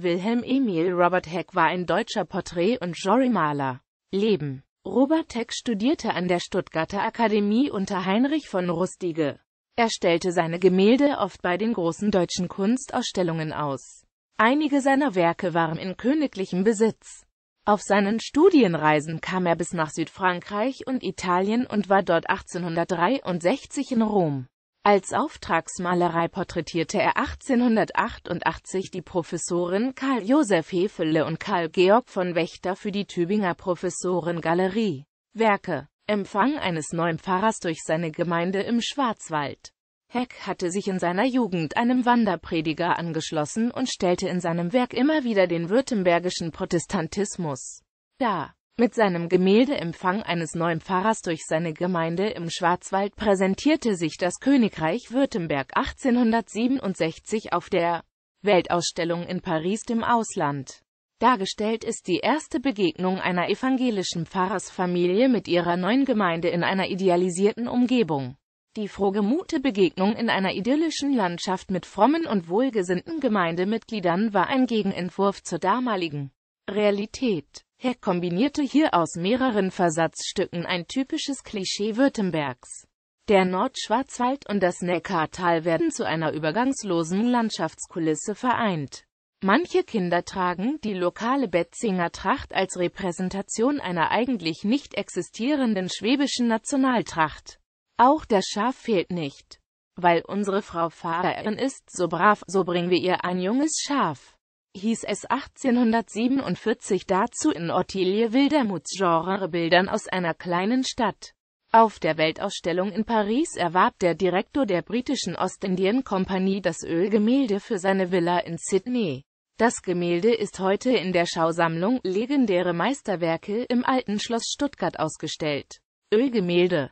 Wilhelm Emil Robert Heck war ein deutscher Porträt- und Genremaler. Leben Robert Heck studierte an der Stuttgarter Akademie unter Heinrich von Rustige. Er stellte seine Gemälde oft bei den großen deutschen Kunstausstellungen aus. Einige seiner Werke waren in königlichem Besitz. Auf seinen Studienreisen kam er bis nach Südfrankreich und Italien und war dort 1863 in Rom. Als Auftragsmalerei porträtierte er 1888 die Professorin Karl Josef Hefele und Karl Georg von Wächter für die Tübinger Professorengalerie. Werke Empfang eines neuen Pfarrers durch seine Gemeinde im Schwarzwald. Heck hatte sich in seiner Jugend einem Wanderprediger angeschlossen und stellte in seinem Werk immer wieder den württembergischen Protestantismus dar. Mit seinem Gemälde Empfang eines neuen Pfarrers durch seine Gemeinde im Schwarzwald präsentierte sich das Königreich Württemberg 1867 auf der Weltausstellung in Paris dem Ausland. Dargestellt ist die erste Begegnung einer evangelischen Pfarrersfamilie mit ihrer neuen Gemeinde in einer idealisierten Umgebung. Die frohgemute Begegnung in einer idyllischen Landschaft mit frommen und wohlgesinnten Gemeindemitgliedern war ein Gegenentwurf zur damaligen Realität. Heck kombinierte hier aus mehreren Versatzstücken ein typisches Klischee Württembergs. Der Nordschwarzwald und das Neckartal werden zu einer übergangslosen Landschaftskulisse vereint. Manche Kinder tragen die lokale Betzinger Tracht als Repräsentation einer eigentlich nicht existierenden schwäbischen Nationaltracht. Auch das Schaf fehlt nicht. Weil unsere Frau Pfarrerin ist so brav, so bringen wir ihr ein junges Schaf hieß es 1847 dazu in Ottilie Wildermuths Genrebildern aus einer kleinen Stadt. Auf der Weltausstellung in Paris erwarb der Direktor der britischen Ostindien-Kompanie das Ölgemälde für seine Villa in Sydney. Das Gemälde ist heute in der Schausammlung Legendäre Meisterwerke im Alten Schloss Stuttgart ausgestellt. Ölgemälde